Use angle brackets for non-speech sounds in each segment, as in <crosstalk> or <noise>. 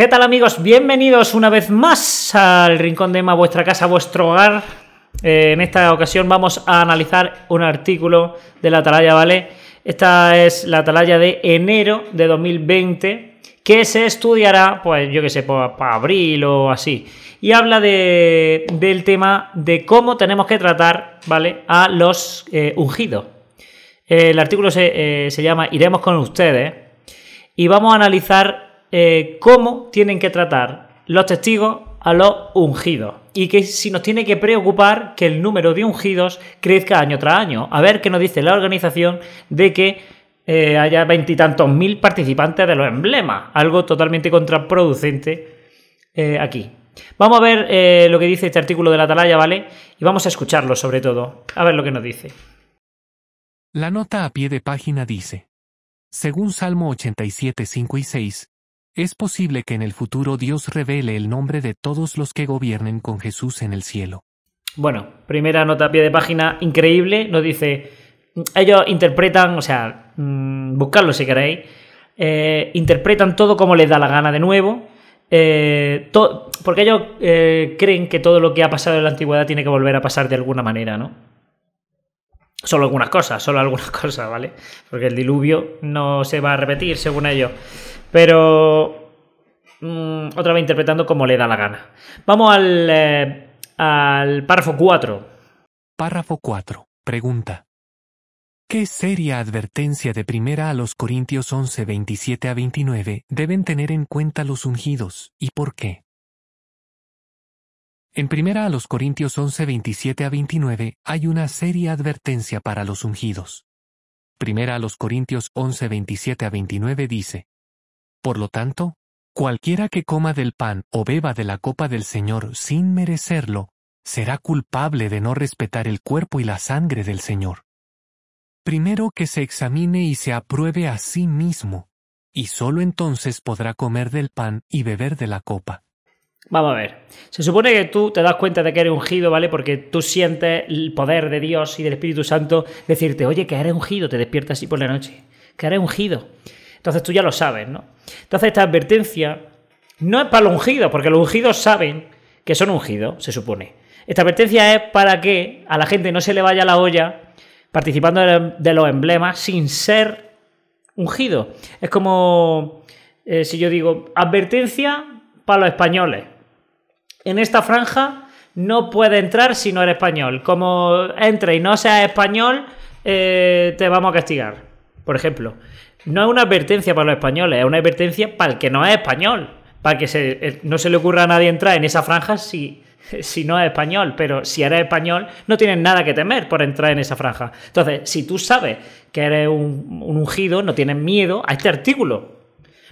¿Qué tal amigos? Bienvenidos una vez más al Rincón de Emma, vuestra casa, vuestro hogar. Eh, en esta ocasión vamos a analizar un artículo de la atalaya, ¿vale? Esta es la atalaya de enero de 2020 que se estudiará, pues yo qué sé, pues, para abril o así. Y habla del tema de cómo tenemos que tratar, ¿vale? A los eh, ungidos. El artículo eh, se llama Iremos con ustedes y vamos a analizar eh, cómo tienen que tratar los testigos a los ungidos y que si nos tiene que preocupar que el número de ungidos crezca año tras año. A ver qué nos dice la organización de que eh, haya veintitantos mil participantes de los emblemas, algo totalmente contraproducente eh, aquí. Vamos a ver lo que dice este artículo de la atalaya, ¿vale? Y vamos a escucharlo sobre todo, a ver lo que nos dice. La nota a pie de página dice, según Salmo 87, 5 y 6, es posible que en el futuro Dios revele el nombre de todos los que gobiernen con Jesús en el cielo. Bueno, primera nota a pie de página increíble, nos dice, ellos interpretan, o sea, mm, buscarlo si queréis, eh, interpretan todo como les da la gana de nuevo, eh, porque ellos eh, creen que todo lo que ha pasado en la antigüedad tiene que volver a pasar de alguna manera, ¿no? Solo algunas cosas, solo algunas <laughs> cosas, ¿vale? Porque el diluvio no se va a repetir, según ellos. Pero mm, otra vez interpretando como le da la gana. Vamos al, eh, al párrafo 4. Párrafo 4. Pregunta. ¿Qué seria advertencia de primera a los Corintios 11, 27 a 29 deben tener en cuenta los ungidos y por qué? En primera a los Corintios 11, 27 a 29 hay una seria advertencia para los ungidos. Primera a los Corintios 11, 27 a 29 dice, por lo tanto, cualquiera que coma del pan o beba de la copa del Señor sin merecerlo, será culpable de no respetar el cuerpo y la sangre del Señor. Primero que se examine y se apruebe a sí mismo, y sólo entonces podrá comer del pan y beber de la copa. Vamos a ver. Se supone que tú te das cuenta de que eres ungido, ¿vale? Porque tú sientes el poder de Dios y del Espíritu Santo decirte, oye, que eres ungido, te despiertas así por la noche, que eres ungido. Entonces tú ya lo sabes, ¿no? Entonces esta advertencia no es para los ungidos, porque los ungidos saben que son ungidos, se supone. Esta advertencia es para que a la gente no se le vaya la olla participando de los emblemas sin ser ungido. Es como eh, si yo digo, advertencia para los españoles. En esta franja no puede entrar si no eres español. Como entre y no seas español, eh, te vamos a castigar, por ejemplo. No es una advertencia para los españoles, es una advertencia para el que no es español. Para que eh, no se le ocurra a nadie entrar en esa franja <laughs> si, no es español. Pero si eres español, no tienes nada que temer por entrar en esa franja. Entonces, si tú sabes que eres un, ungido, no tienes miedo a este artículo.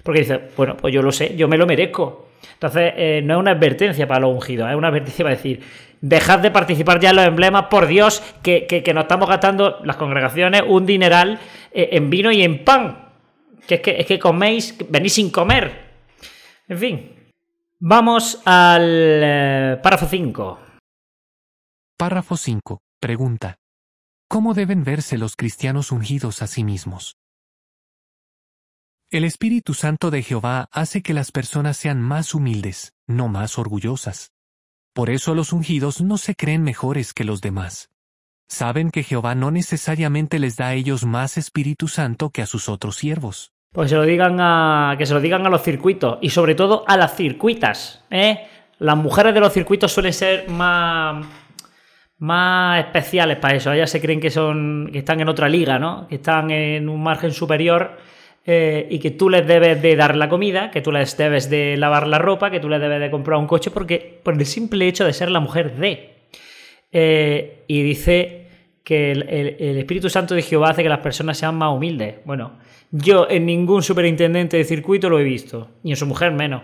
Porque dices, bueno, pues yo lo sé, yo me lo merezco. Entonces, eh, no es una advertencia para los ungidos, es una advertencia para decir, Dejad de participar ya en los emblemas, por Dios, que, que, nos estamos gastando las congregaciones un dineral eh, en vino y en pan. Que es que, que coméis, venís sin comer. En fin. Vamos al eh, párrafo 5. Párrafo 5. Pregunta. ¿Cómo deben verse los cristianos ungidos a sí mismos? El Espíritu Santo de Jehová hace que las personas sean más humildes, no más orgullosas. Por eso los ungidos no se creen mejores que los demás. Saben que Jehová no necesariamente les da a ellos más Espíritu Santo que a sus otros siervos. Pues se lo digan a, que se lo digan a los circuitos y sobre todo a las circuitas. ¿eh? Las mujeres de los circuitos suelen ser más, más especiales para eso. Ellas se creen que, son, que están en otra liga, ¿no? que están en un margen superior eh, y que tú les debes de dar la comida, que tú les debes de lavar la ropa, que tú les debes de comprar un coche porque por el simple hecho de ser la mujer de. Eh, y dice que el, Espíritu Santo de Jehová hace que las personas sean más humildes. Bueno, yo en ningún superintendente de circuito lo he visto, y en su mujer menos.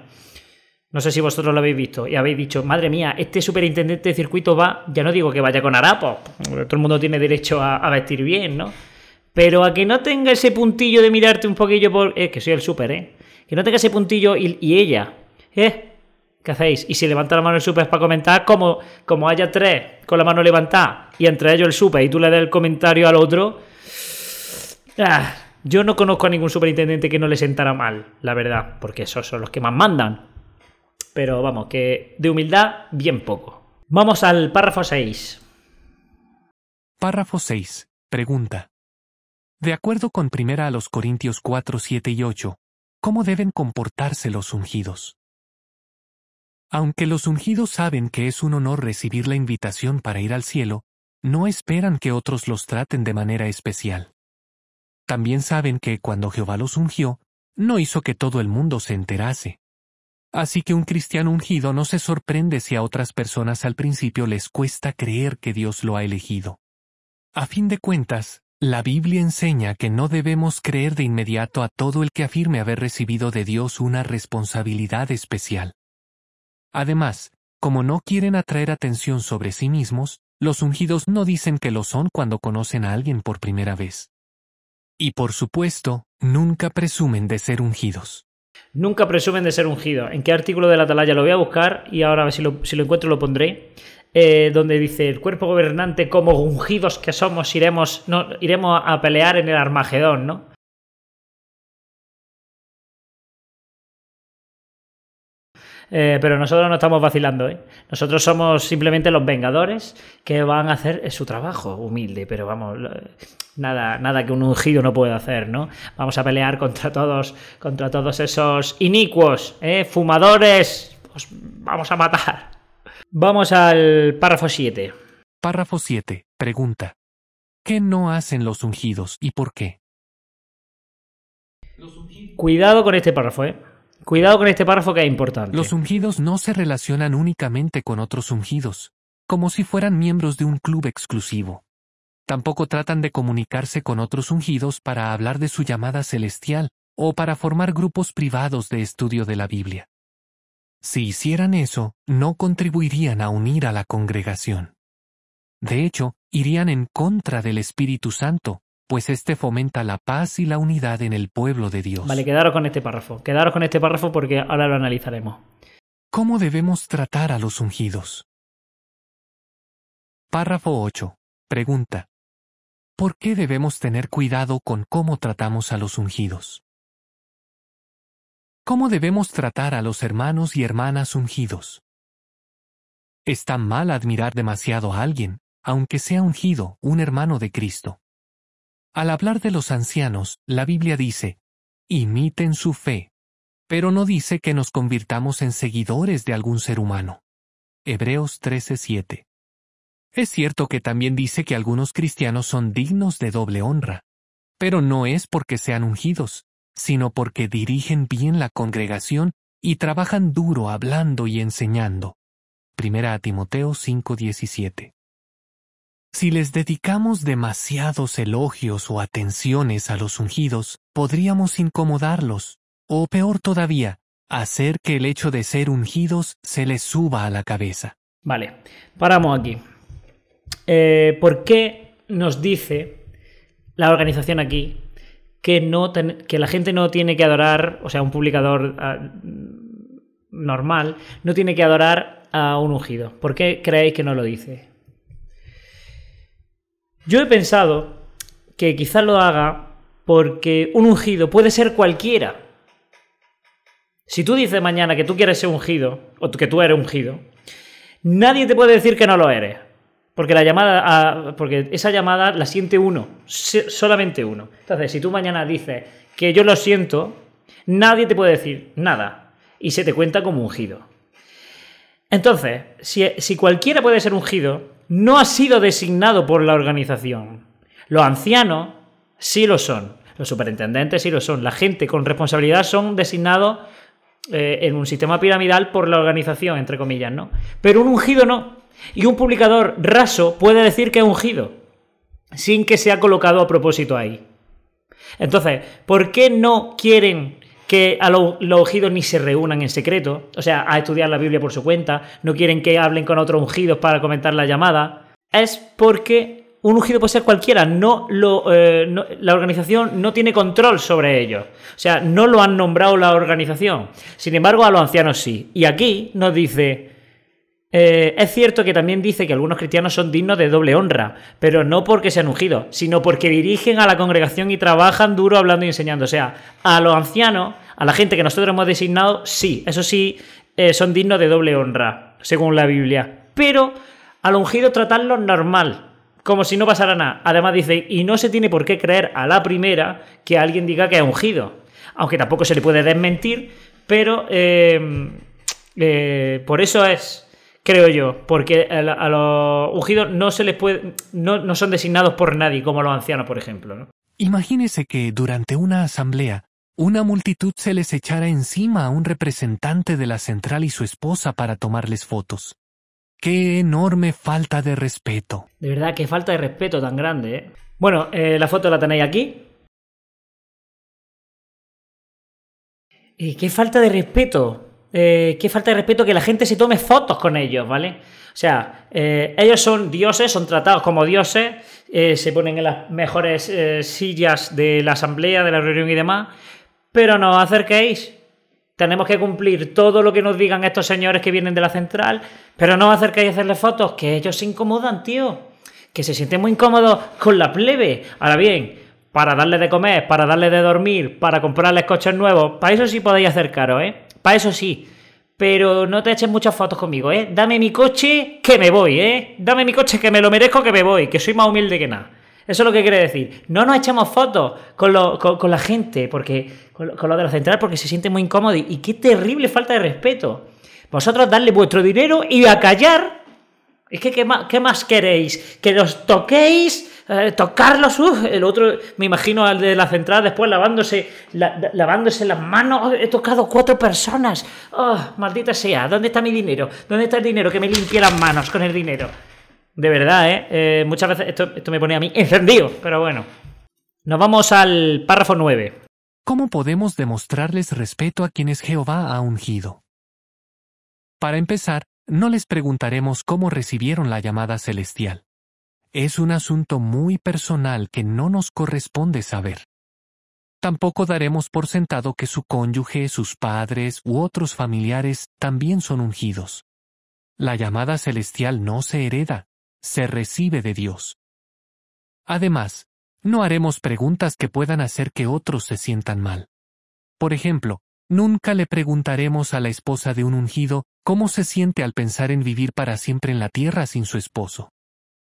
No sé si vosotros lo habéis visto y habéis dicho, madre mía, este superintendente de circuito va, ya no digo que vaya con harapos, todo el mundo tiene derecho a vestir bien, ¿no? Pero a que no tenga ese puntillo de mirarte un poquillo por. Es eh, que soy el súper, ¿eh? Que no tenga ese puntillo y, ella. ¿Eh? ¿Qué hacéis? Y si levanta la mano el súper para comentar, como, como haya tres con la mano levantada y entre ellos el súper y tú le das el comentario al otro. Ah, yo no conozco a ningún superintendente que no le sentara mal, la verdad, porque esos son los que más mandan. Pero vamos, que de humildad, bien poco. Vamos al párrafo 6. Párrafo 6. Pregunta. De acuerdo con Primera a los Corintios 4, 7 y 8, ¿cómo deben comportarse los ungidos? Aunque los ungidos saben que es un honor recibir la invitación para ir al cielo, no esperan que otros los traten de manera especial. También saben que cuando Jehová los ungió, no hizo que todo el mundo se enterase. Así que un cristiano ungido no se sorprende si a otras personas al principio les cuesta creer que Dios lo ha elegido. A fin de cuentas, la Biblia enseña que no debemos creer de inmediato a todo el que afirme haber recibido de Dios una responsabilidad especial. Además, como no quieren atraer atención sobre sí mismos, los ungidos no dicen que lo son cuando conocen a alguien por primera vez. Y por supuesto, nunca presumen de ser ungidos. Nunca presumen de ser ungido. ¿En qué artículo de la atalaya lo voy a buscar? Y ahora, si si lo encuentro, lo pondré. Eh, donde dice el cuerpo gobernante como ungidos que somos iremos, no, iremos a pelear en el Armagedón, ¿no? Eh, pero nosotros no estamos vacilando, ¿eh? Nosotros somos simplemente los vengadores que van a hacer su trabajo humilde, pero vamos, nada, nada que un ungido no pueda hacer, ¿no? Vamos a pelear contra todos, contra todos esos inicuos, fumadores, pues vamos a matar. Vamos al párrafo 7. Párrafo 7. Pregunta. ¿Qué no hacen los ungidos y por qué? Cuidado con este párrafo, ¿eh? Cuidado con este párrafo que es importante. Los ungidos no se relacionan únicamente con otros ungidos, como si fueran miembros de un club exclusivo. Tampoco tratan de comunicarse con otros ungidos para hablar de su llamada celestial o para formar grupos privados de estudio de la Biblia. Si hicieran eso, no contribuirían a unir a la congregación. De hecho, irían en contra del Espíritu Santo, pues este fomenta la paz y la unidad en el pueblo de Dios. Vale, quedaros con este párrafo. Quedaros con este párrafo porque ahora lo analizaremos. ¿Cómo debemos tratar a los ungidos? Párrafo 8. Pregunta. ¿Por qué debemos tener cuidado con cómo tratamos a los ungidos? ¿Cómo debemos tratar a los hermanos y hermanas ungidos? Está mal admirar demasiado a alguien, aunque sea ungido, un hermano de Cristo. Al hablar de los ancianos, la Biblia dice, imiten su fe, pero no dice que nos convirtamos en seguidores de algún ser humano. Hebreos 13:7. Es cierto que también dice que algunos cristianos son dignos de doble honra, pero no es porque sean ungidos, sino porque dirigen bien la congregación y trabajan duro hablando y enseñando. Primera a Timoteo 5:17. Si les dedicamos demasiados elogios o atenciones a los ungidos, podríamos incomodarlos, o peor todavía, hacer que el hecho de ser ungidos se les suba a la cabeza. Vale, paramos aquí. Eh, ¿Por qué nos dice la organización aquí que, que la gente no tiene que adorar, o sea, un publicador ah, normal, no tiene que adorar a un ungido. ¿Por qué creéis que no lo dice? Yo he pensado que quizás lo haga porque un ungido puede ser cualquiera. Si tú dices mañana que tú quieres ser ungido, o que tú eres ungido, nadie te puede decir que no lo eres. Porque la llamada, a, ah, porque esa llamada la siente uno, solamente uno. Entonces, si tú mañana dices que yo lo siento, nadie te puede decir nada y se te cuenta como ungido. Entonces, si, cualquiera puede ser ungido, no ha sido designado por la organización. Los ancianos sí lo son, los superintendentes sí lo son, la gente con responsabilidad son designados eh, en un sistema piramidal por la organización, entre comillas, ¿no? Pero un ungido no. Y un publicador raso puede decir que es ungido, sin que sea colocado a propósito ahí. Entonces, ¿por qué no quieren que a los, ungidos ni se reúnan en secreto? O sea, a estudiar la Biblia por su cuenta, no quieren que hablen con otros ungidos para comentar la llamada. Es porque un ungido puede ser cualquiera, no, lo, eh, la organización no tiene control sobre ellos. O sea, no lo han nombrado la organización. Sin embargo, a los ancianos sí. Y aquí nos dice, eh, es cierto que también dice que algunos cristianos son dignos de doble honra, pero no porque sean ungidos, sino porque dirigen a la congregación y trabajan duro hablando y enseñando. O sea, a los ancianos, a la gente que nosotros hemos designado, sí, eso sí, eh, son dignos de doble honra, según la Biblia. Pero al ungido tratarlo normal, como si no pasara nada. Además dice, y no se tiene por qué creer a la primera que alguien diga que es ungido. Aunque tampoco se le puede desmentir, pero eh, por eso es creo yo, porque a, los ungidos no se les puede, no, son designados por nadie, como los ancianos, por ejemplo. ¿no? Imagínese que durante una asamblea una multitud se les echara encima a un representante de la central y su esposa para tomarles fotos. ¡Qué enorme falta de respeto! De verdad, qué falta de respeto tan grande, ¿eh? Bueno, eh, la foto la tenéis aquí. Eh, ¡Qué falta de respeto! Eh, qué falta de respeto que la gente se tome fotos con ellos, ¿vale? O sea, eh, ellos son dioses, son tratados como dioses, eh, se ponen en las mejores sillas de la asamblea, de la reunión y demás, pero no os acerquéis. Tenemos que cumplir todo lo que nos digan estos señores que vienen de la central, pero no os acerquéis a hacerles fotos, que ellos se incomodan, tío, que se sienten muy incómodos con la plebe. Ahora bien, para darles de comer, para darles de dormir, para comprarles coches nuevos, para eso sí podéis acercaros, ¿eh? Para eso sí. Pero no te eches muchas fotos conmigo, ¿eh? Dame mi coche que me voy, ¿eh? Dame mi coche que me lo merezco que me voy, que soy más humilde que nada. Eso es lo que quiere decir. No nos echemos fotos con, la gente, porque con lo, de la central, porque se siente muy incómodo. Y qué terrible falta de respeto. Vosotros darle vuestro dinero y a callar. Es que, ¿qué más, qué más queréis? Que los toquéis eh, tocarlos, el otro, me imagino al de la central después lavándose, lavándose las manos, oh, he tocado cuatro personas, oh, maldita sea, ¿dónde está mi dinero? ¿Dónde está el dinero? Que me limpie las manos con el dinero. De verdad, ¿eh? eh muchas veces esto, esto me pone a mí encendido, pero bueno. Nos vamos al párrafo 9. ¿Cómo podemos demostrarles respeto a quienes Jehová ha ungido? Para empezar, no les preguntaremos cómo recibieron la llamada celestial es un asunto muy personal que no nos corresponde saber. Tampoco daremos por sentado que su cónyuge, sus padres u otros familiares también son ungidos. La llamada celestial no se hereda, se recibe de Dios. Además, no haremos preguntas que puedan hacer que otros se sientan mal. Por ejemplo, nunca le preguntaremos a la esposa de un ungido cómo se siente al pensar en vivir para siempre en la tierra sin su esposo.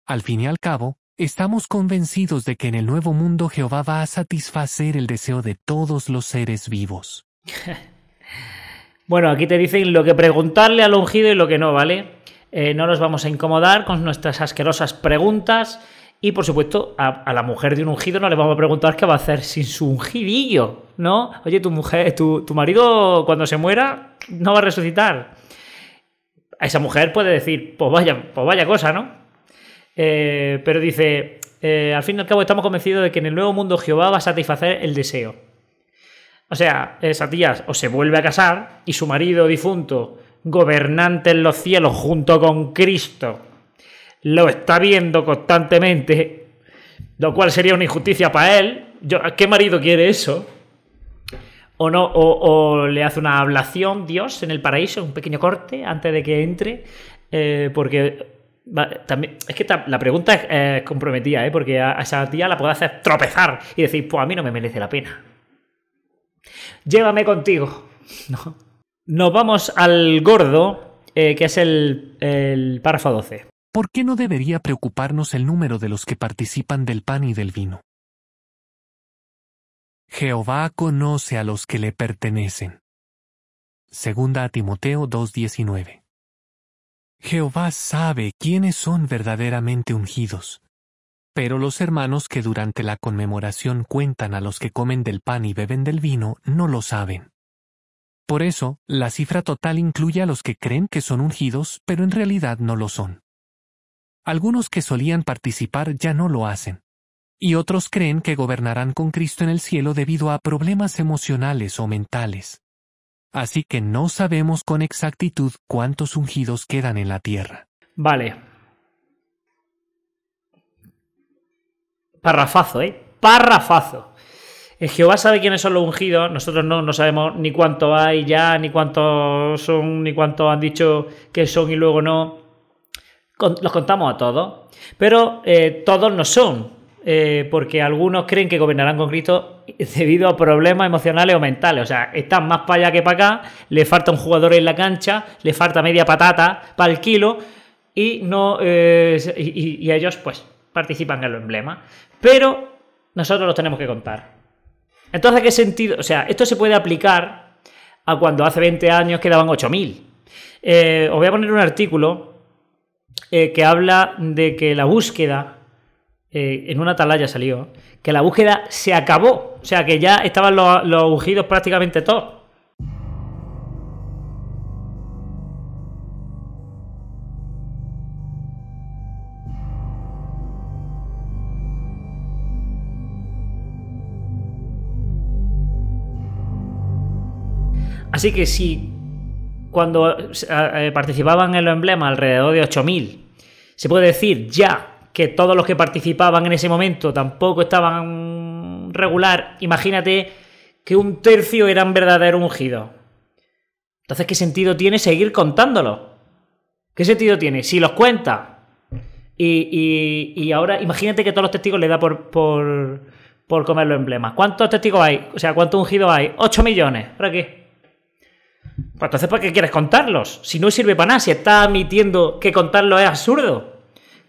Al fin y al cabo, estamos convencidos de que en el nuevo mundo Jehová va a satisfacer el deseo de todos los seres vivos. <laughs> bueno, aquí te dicen lo que preguntarle al ungido y lo que no, ¿vale? Eh, no nos vamos a incomodar con nuestras asquerosas preguntas. Y por supuesto, a, la mujer de un ungido no le vamos a preguntar qué va a hacer sin su ungidillo, ¿no? Oye, tu mujer, tu, tu marido cuando se muera no va a resucitar. A esa mujer puede decir, pues vaya, pues vaya cosa, ¿no? Eh, pero dice, eh, al fin y al cabo estamos convencidos de que en el nuevo mundo Jehová va a satisfacer el deseo. O sea, Satías o se vuelve a casar y su marido difunto, gobernante en los cielos junto con Cristo, lo está viendo constantemente, lo cual sería una injusticia para él. ¿Qué marido quiere eso? O, no, o, le hace una ablación Dios en el paraíso, un pequeño corte antes de que entre, eh, porque también, es que la pregunta es eh, comprometida, ¿eh? porque a, esa tía la puede hacer tropezar y decir, pues a mí no me merece la pena. Llévame contigo. <laughs> Nos vamos al gordo, eh, que es el, el párrafo 12. ¿Por qué no debería preocuparnos el número de los que participan del pan y del vino? Jehová conoce a los que le pertenecen. Segunda a Timoteo 2.19. Jehová sabe quiénes son verdaderamente ungidos. Pero los hermanos que durante la conmemoración cuentan a los que comen del pan y beben del vino no lo saben. Por eso, la cifra total incluye a los que creen que son ungidos, pero en realidad no lo son. Algunos que solían participar ya no lo hacen. Y otros creen que gobernarán con Cristo en el cielo debido a problemas emocionales o mentales así que no sabemos con exactitud cuántos ungidos quedan en la tierra. Vale. Parrafazo, ¿eh? Parrafazo. El eh, Jehová sabe quiénes son los ungidos, nosotros no, no sabemos ni cuánto hay ya, ni cuántos son, ni cuántos han dicho que son y luego no. los contamos a todos, pero eh, todos no son. Eh, porque algunos creen que gobernarán con Cristo debido a problemas emocionales o mentales. O sea, están más para allá que para acá, le falta un jugador en la cancha, le falta media patata para el kilo y, no, eh, y, ellos pues participan en los emblemas. Pero nosotros los tenemos que contar. Entonces, ¿qué sentido? O sea, esto se puede aplicar a cuando hace 20 años quedaban 8.000. Eh, os voy a poner un artículo que habla de que la búsqueda eh, en una ya salió, que la búsqueda se acabó. O sea, que ya estaban los, los ungidos prácticamente todos. Así que si cuando eh, participaban en los emblemas alrededor de 8.000, se puede decir ya que todos los que participaban en ese momento tampoco estaban regular, imagínate que un tercio eran verdaderos ungidos. Entonces, ¿qué sentido tiene seguir contándolos? ¿Qué sentido tiene? Si los cuenta. Y, ahora, imagínate que todos los testigos le da por, por, comer los emblemas. ¿Cuántos testigos hay? O sea, ¿cuántos ungidos hay? 8 millones. ¿Para qué? Pues entonces, ¿para qué quieres contarlos? Si no sirve para nada, si está admitiendo que contarlos es absurdo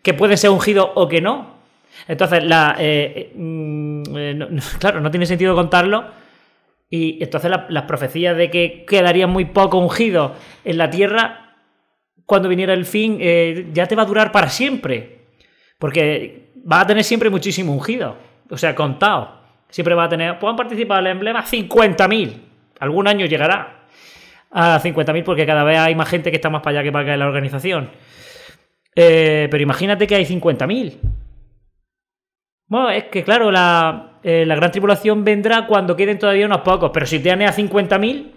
que puede ser ungido o que no. Entonces, la, eh, eh, mm, eh, <laughs> claro, no tiene sentido contarlo. Y entonces las profecías de que quedaría muy poco ungido en la tierra, cuando viniera el fin, ya te va a durar para siempre. Porque va a tener siempre muchísimo ungido. O sea, contado. Siempre va a tener. Pueden participar el emblema 50.000. Algún año llegará a 50.000 porque cada vez hay más gente que está más para allá que para acá en la organización. Eh, pero imagínate que hay 50.000. Bueno, es que claro, la, eh, gran tribulación vendrá cuando queden todavía unos pocos, pero si te te a 50.000,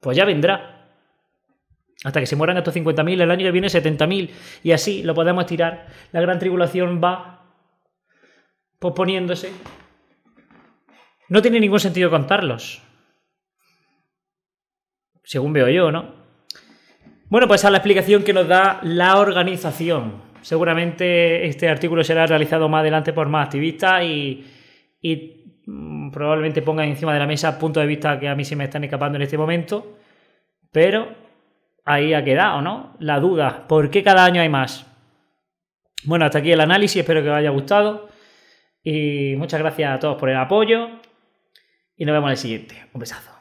pues ya vendrá. Hasta que se mueran estos 50.000, el año que viene 70.000, y así lo podemos tirar. La gran tribulación va posponiéndose. No tiene ningún sentido contarlos. Según veo yo, ¿no? Bueno, pues es la explicación que nos da la organización. Seguramente este artículo será realizado más adelante por más activistas y, y mm, probablemente pongan encima de la mesa puntos de vista que a mí se me están escapando en este momento. Pero ahí ha quedado, ¿no? La duda, ¿por qué cada año hay más? Bueno, hasta aquí el análisis, espero que os haya gustado. Y muchas gracias a todos por el apoyo. Y nos vemos en el siguiente. Un besazo.